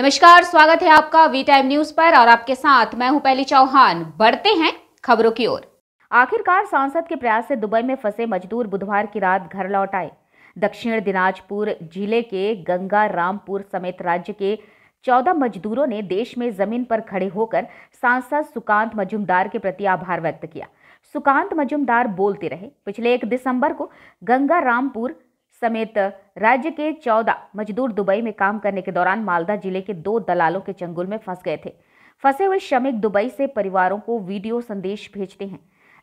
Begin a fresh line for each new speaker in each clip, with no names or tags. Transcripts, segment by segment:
नमस्कार स्वागत है आपका वी टाइम न्यूज पर और आपके साथ मैं हूं पहली चौहान बढ़ते हैं खबरों की ओर आखिरकार सांसद के प्रयास से दुबई में फंसे मजदूर बुधवार की रात घर लौट आए दक्षिण दिनाजपुर जिले के गंगा रामपुर समेत राज्य के चौदह मजदूरों ने देश में जमीन पर खड़े होकर सांसद सुकांत मजुमदार के प्रति आभार व्यक्त किया सुकांत मजुमदार बोलते रहे पिछले एक दिसंबर को गंगा रामपुर समेत राज्य के चौदह मजदूर दुबई में काम करने के दौरान मालदा जिले के दो दलालों के चंगुल में फंस गए थे फंसे हुए श्रमिक दुबई से परिवारों को वीडियो संदेश भेजते हैं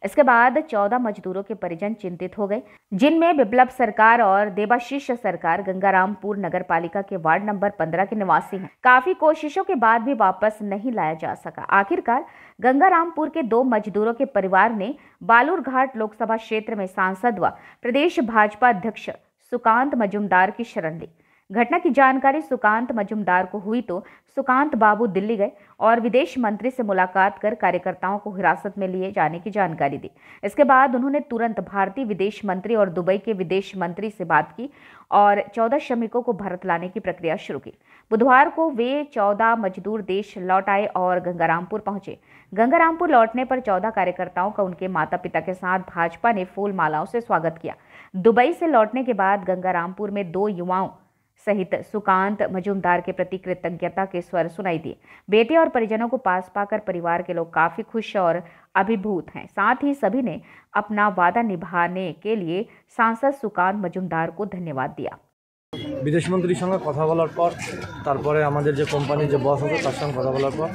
इसके बाद 14 मजदूरों के परिजन चिंतित हो गए जिनमें विप्लब सरकार और देवाशीष सरकार गंगारामपुर नगर पालिका के वार्ड नंबर 15 के निवासी हैं काफी कोशिशों के बाद भी वापस नहीं लाया जा सका आखिरकार गंगारामपुर के दो मजदूरों के परिवार ने बालूरघाट लोकसभा क्षेत्र में सांसद व प्रदेश भाजपा अध्यक्ष సుకాంత్ మజుందార్కి శరణ్ది घटना की जानकारी सुकांत मजुमदार को हुई तो सुकांत बाबू दिल्ली गए और विदेश मंत्री से मुलाकात कर कार्यकर्ताओं को हिरासत में लिए जाने की जानकारी दी इसके बाद उन्होंने तुरंत भारतीय विदेश मंत्री और दुबई के विदेश मंत्री से बात की और चौदह श्रमिकों को भारत लाने की प्रक्रिया शुरू की बुधवार को वे चौदह मजदूर देश लौट आए और गंगारामपुर पहुंचे गंगारामपुर लौटने पर चौदह कार्यकर्ताओं का उनके माता पिता के साथ भाजपा ने फूल मालाओं से स्वागत किया दुबई से लौटने के बाद गंगारामपुर में दो युवाओं सहित सुकांत मजूमदार के प्रति कृतज्ञता के स्वर सुनाई दिए बेटे और परिजनों को पास पाकर परिवार के लोग काफ़ी खुश और अभिभूत हैं साथ ही सभी ने अपना वादा निभाने के लिए सांसद सुकांत मजूमदार को धन्यवाद दिया
বিদেশমন্ত্রীর সঙ্গে কথা বলার পর তারপরে আমাদের যে কোম্পানির যে বস আছে তার সঙ্গে কথা বলার পর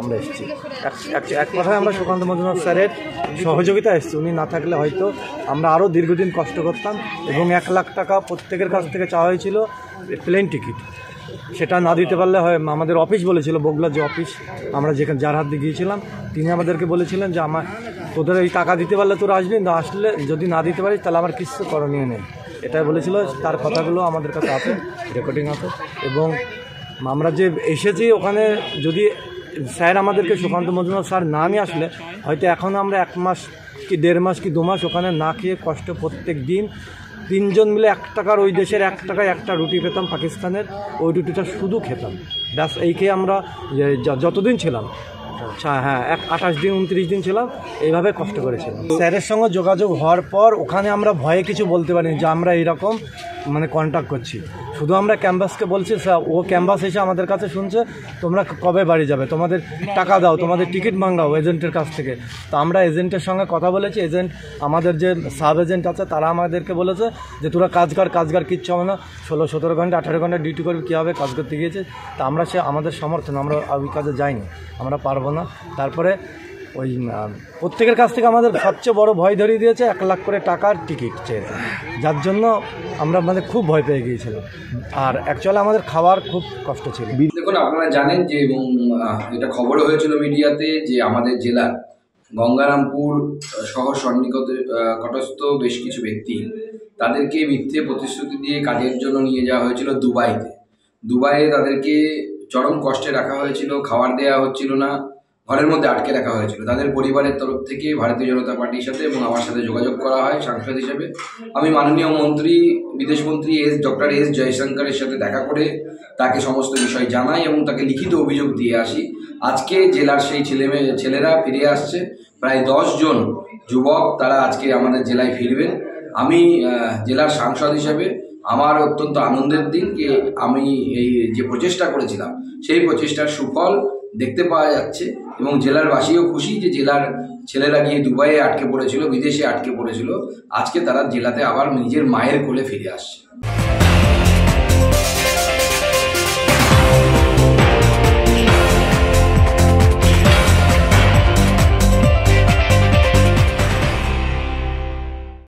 আমরা এসেছি এক কথায় আমরা সুকান্ত মজুমদার স্যারের সহযোগিতা এসেছি উনি না থাকলে হয়তো আমরা আরও দীর্ঘদিন কষ্ট করতাম এবং এক লাখ টাকা প্রত্যেকের কাছ থেকে চাওয়া হয়েছিল প্লেন টিকিট সেটা না দিতে পারলে হয় আমাদের অফিস বলেছিল বগুলার যে অফিস আমরা যেখানে যার হাত দিয়ে গিয়েছিলাম তিনি আমাদেরকে বলেছিলেন যে আমার তোদের এই টাকা দিতে পারলে তোরা আসবি না আসলে যদি না দিতে পারিস তাহলে আমার কিছু করণীয় নেই এটা বলেছিল তার কথাগুলো আমাদের কাছে আছে রেকর্ডিং আছে এবং আমরা যে এসেছি ওখানে যদি স্যার আমাদেরকে সুকান্ত মজুমদার স্যার না নিয়ে আসলে হয়তো এখন আমরা এক মাস কি দেড় মাস কি দু মাস ওখানে না খেয়ে কষ্ট প্রত্যেক দিন তিনজন মিলে এক টাকার ওই দেশের এক টাকায় একটা রুটি পেতাম পাকিস্তানের ওই রুটিটা শুধু খেতাম ব্যাস এই খেয়ে আমরা যতদিন ছিলাম আচ্ছা, হ্যাঁ এক আঠাশ দিন উনত্রিশ দিন ছিলাম এইভাবে কষ্ট করেছিলাম স্যারের সঙ্গে যোগাযোগ হওয়ার পর ওখানে আমরা ভয়ে কিছু বলতে পারি যে আমরা এরকম মানে কন্ট্যাক্ট করছি শুধু আমরা ক্যাম্পাসকে বলছি স্যার ও ক্যাম্পাস এসে আমাদের কাছে শুনছে তোমরা কবে বাড়ি যাবে তোমাদের টাকা দাও তোমাদের টিকিট ভাঙাও এজেন্টের কাছ থেকে তো আমরা এজেন্টের সঙ্গে কথা বলেছি এজেন্ট আমাদের যে সাব এজেন্ট আছে তারা আমাদেরকে বলেছে যে তোরা কাজ কর কাজ কিচ্ছু হবে না ষোলো সতেরো ঘন্টা আঠারো ঘন্টা ডিউটি করবি কীভাবে কাজ করতে গিয়েছে তা আমরা সে আমাদের সমর্থন আমরা ওই কাজে যাইনি আমরা পারবো পারবো না তারপরে ওই প্রত্যেকের কাছ থেকে আমাদের সবচেয়ে বড় ভয় ধরিয়ে দিয়েছে এক লাখ করে টাকার টিকিট চেয়েছে যার জন্য আমরা আমাদের খুব ভয় পেয়ে গিয়েছিলাম আর অ্যাকচুয়ালি আমাদের খাওয়ার খুব কষ্ট ছিল দেখুন
আপনারা জানেন যে এবং এটা খবর হয়েছিল মিডিয়াতে যে আমাদের জেলার গঙ্গারামপুর সহ সন্নিকত কটস্থ বেশ কিছু ব্যক্তি তাদেরকে মিথ্যে প্রতিশ্রুতি দিয়ে কাজের জন্য নিয়ে যাওয়া হয়েছিল দুবাইতে দুবাইয়ে তাদেরকে চরম কষ্টে রাখা হয়েছিল খাবার দেওয়া হচ্ছিল না ঘরের মধ্যে আটকে রাখা হয়েছিল তাদের পরিবারের তরফ থেকে ভারতীয় জনতা পার্টির সাথে এবং আমার সাথে যোগাযোগ করা হয় সাংসদ হিসেবে আমি মাননীয় মন্ত্রী বিদেশমন্ত্রী এস ডক্টর এস জয়শঙ্করের সাথে দেখা করে তাকে সমস্ত বিষয় জানাই এবং তাকে লিখিত অভিযোগ দিয়ে আসি আজকে জেলার সেই ছেলে ছেলেরা ফিরে আসছে প্রায় দশ জন যুবক তারা আজকে আমাদের জেলায় ফিরবেন আমি জেলার সাংসদ হিসেবে আমার অত্যন্ত আনন্দের দিন কে আমি এই যে প্রচেষ্টা করেছিলাম সেই প্রচেষ্টার সুফল দেখতে পাওয়া যাচ্ছে এবং জেলার বাসীও খুশি যে জেলার ছেলেরা গিয়ে দুবাইয়ে আটকে পড়েছিল বিদেশে আটকে পড়েছিল আজকে তারা জেলাতে আবার নিজের মায়ের কোলে ফিরে আসছে